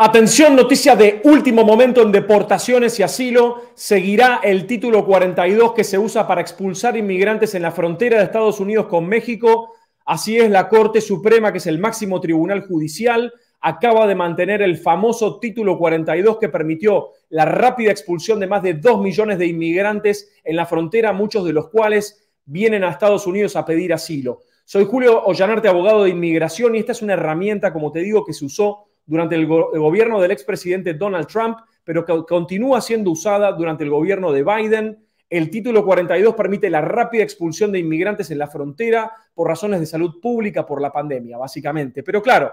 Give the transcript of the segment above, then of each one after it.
Atención, noticia de último momento en deportaciones y asilo. Seguirá el título 42 que se usa para expulsar inmigrantes en la frontera de Estados Unidos con México. Así es, la Corte Suprema, que es el máximo tribunal judicial, acaba de mantener el famoso título 42 que permitió la rápida expulsión de más de 2 millones de inmigrantes en la frontera, muchos de los cuales vienen a Estados Unidos a pedir asilo. Soy Julio Ollanarte, abogado de inmigración, y esta es una herramienta, como te digo, que se usó durante el, gobierno del expresidente Donald Trump, pero que continúa siendo usada durante el gobierno de Biden. El título 42 permite la rápida expulsión de inmigrantes en la frontera por razones de salud pública por la pandemia, básicamente. Pero claro,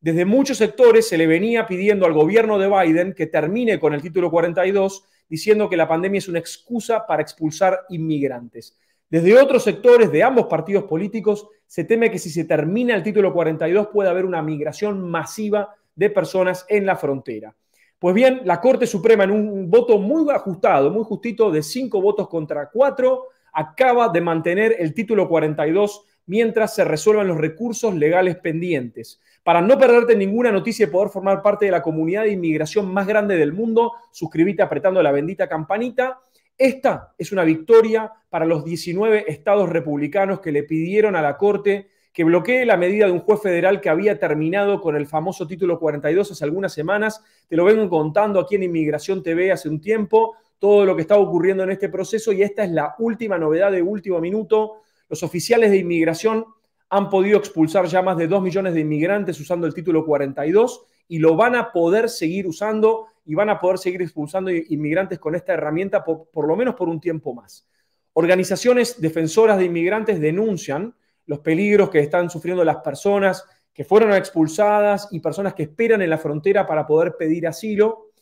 desde muchos sectores se le venía pidiendo al gobierno de Biden que termine con el título 42, diciendo que la pandemia es una excusa para expulsar inmigrantes. Desde otros sectores de ambos partidos políticos se teme que si se termina el título 42 puede haber una migración masiva de personas en la frontera. Pues bien, la Corte Suprema en un voto muy ajustado, muy justito, de cinco votos contra cuatro, acaba de mantener el título 42 mientras se resuelvan los recursos legales pendientes. Para no perderte ninguna noticia y poder formar parte de la comunidad de inmigración más grande del mundo, suscríbete apretando la bendita campanita. Esta es una victoria para los 19 estados republicanos que le pidieron a la Corte que bloquee la medida de un juez federal que había terminado con el famoso título 42 hace algunas semanas. Te lo vengo contando aquí en Inmigración TV hace un tiempo, todo lo que estaba ocurriendo en este proceso y esta es la última novedad de último minuto. Los oficiales de inmigración han podido expulsar ya más de 2 millones de inmigrantes usando el título 42 y lo van a poder seguir usando y van a poder seguir expulsando inmigrantes con esta herramienta por, lo menos por un tiempo más. Organizaciones defensoras de inmigrantes denuncian los peligros que están sufriendo las personas que fueron expulsadas y personas que esperan en la frontera para poder pedir asilo.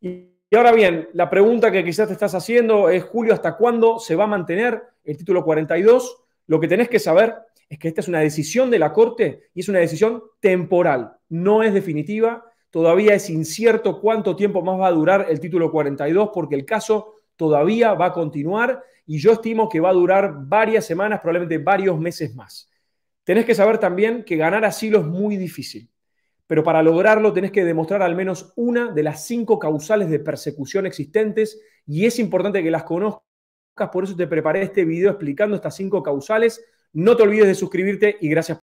Y ahora bien, la pregunta que quizás te estás haciendo es, Julio, ¿hasta cuándo se va a mantener el título 42? Lo que tenés que saber es que esta es una decisión de la Corte y es una decisión temporal, no es definitiva. Todavía es incierto cuánto tiempo más va a durar el título 42 porque el caso todavía va a continuar y yo estimo que va a durar varias semanas, probablemente varios meses más. Tenés que saber también que ganar asilo es muy difícil, pero para lograrlo tenés que demostrar al menos una de las cinco causales de persecución existentes y es importante que las conozcas, por eso te preparé este video explicando estas cinco causales. No te olvides de suscribirte y gracias. por